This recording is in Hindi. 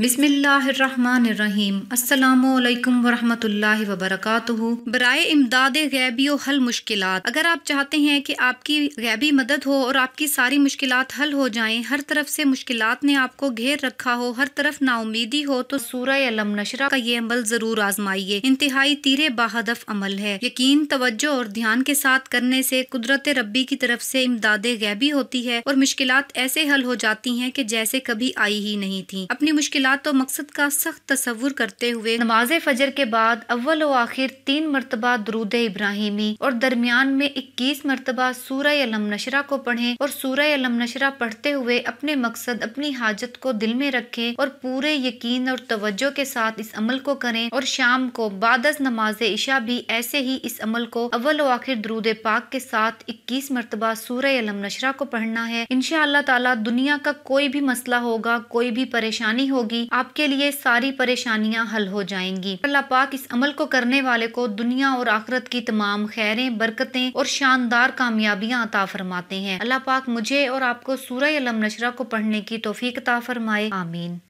बिसमीम् वरहमतुल्लाहि वबरकातुहु बरए इमदाद गैबी और हल मुश्किल अगर आप चाहते हैं कि आपकी गैबी मदद हो और आपकी सारी मुश्किल हल हो जाए हर तरफ से मुश्किल ने आपको घेर रखा हो हर तरफ नाउमीदी हो तो सूरह अलम नशरा का ये अमल ज़रूर आजमाइए इंतहाई तीर बाहदफ अमल है यकीन तवज्जो और ध्यान के साथ करने से कुदरत रबी की तरफ से इमदाद गैबी होती है और मुश्किल ऐसे हल हो जाती हैं कि जैसे कभी आई ही नहीं थी अपनी मुश्किल सलात तो व मकसद का सख्त तस्वुर करते हुए नमाज फजर के बाद अव्वल व आखिर तीन मरतबा दरूद इब्राहिमी और दरमियान में इक्कीस मरतबा सूरह अलम नशरा को पढ़े और सूरह अलम नशरा पढ़ते हुए अपने मकसद अपनी हाजत को दिल में रखे और पूरे यकीन और तवज्जो के साथ इस अमल को करें और शाम को बादस नमाज इशा भी ऐसे ही इस अमल को अव्वल व आखिर दरूद पाक के साथ इक्कीस मरतबा सूरह अलम नशरा को पढ़ना है इन ताला दुनिया का कोई भी मसला होगा कोई भी परेशानी होगी होगी आपके लिए सारी परेशानियां हल हो जाएंगी अल्लाह पाक इस अमल को करने वाले को दुनिया और आखरत की तमाम खैरें बरकतें और शानदार कामयाबियां अता फरमाते हैं अल्लाह पाक मुझे और आपको सूरह अलम नशरा को पढ़ने की तोफ़ी अता फरमाए आमीन